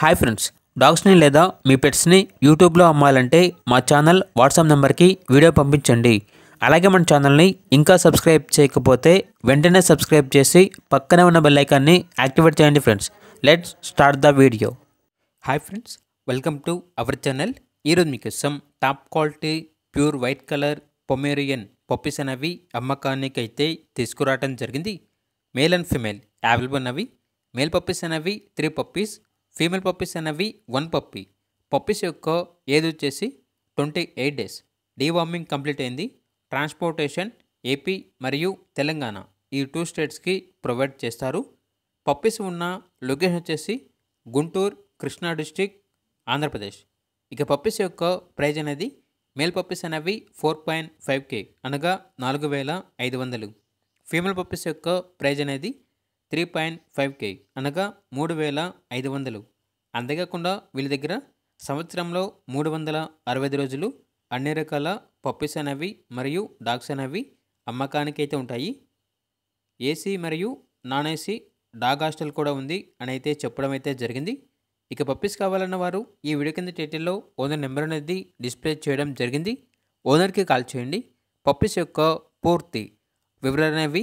hi friends డాగ్స్ని లేదా మీ పెట్స్ని యూట్యూబ్లో అమ్మాలంటే మా ఛానల్ వాట్సాప్ నెంబర్కి వీడియో పంపించండి అలాగే మన ఛానల్ని ఇంకా సబ్స్క్రైబ్ చేయకపోతే వెంటనే సబ్స్క్రైబ్ చేసి పక్కనే ఉన్న బెల్లైకాన్ని యాక్టివేట్ చేయండి friends let's start the video hi friends welcome to our channel ఈరోజు ఇష్టం top quality pure white colour Pomeranian puppies అనేవి అమ్మకానికి అయితే తీసుకురావడం జరిగింది మేల్ అండ్ ఫిమేల్ అవైలబుల్ అవి మేల్ పప్పీస్ అనేవి త్రీ పప్పీస్ ఫీమేల్ పప్పీస్ అనేవి వన్ పప్పీ పప్పీస్ యొక్క ఏజ్ వచ్చేసి twenty eight days deworming complete అయింది ట్రాన్స్పోర్టేషన్ ఏపీ మరియు తెలంగాణ ఈ టూ స్టేట్స్కి ప్రొవైడ్ చేస్తారు పప్పీస్ ఉన్న లొకేషన్ వచ్చేసి గుంటూరు కృష్ణా డిస్టిక్ ఆంధ్రప్రదేశ్ ఇక పప్పీస్ యొక్క ప్రైజ్ అనేది మేల్ పప్పీస్ అనేవి ఫోర్ పాయింట్ ఫైవ్ కే అనగా నాలుగు వేల ఐదు వందలు ఫీమేల్ పప్పీస్ యొక్క ప్రైజ్ అనేది త్రీ పాయింట్ ఫైవ్ కే అనగా మూడు వేల ఐదు వందలు అంతేకాకుండా వీళ్ళ దగ్గర సంవత్సరంలో మూడు వందల అరవై రోజులు అన్ని రకాల పప్పీస్ అనేవి మరియు డాగ్స్ అనేవి అమ్మకానికి అయితే ఉంటాయి ఏసీ మరియు నాన్ ఏసీ డాగ్ హాస్టల్ కూడా ఉంది అని అయితే చెప్పడం అయితే జరిగింది ఇక పప్పీస్ కావాలన్న వారు ఈ వీడియో కింద టైటిల్లో ఓనర్ నెంబర్ అనేది డిస్ప్లే చేయడం జరిగింది ఓనర్కి కాల్ చేయండి పప్పీస్ యొక్క పూర్తి వివరాలు అనేవి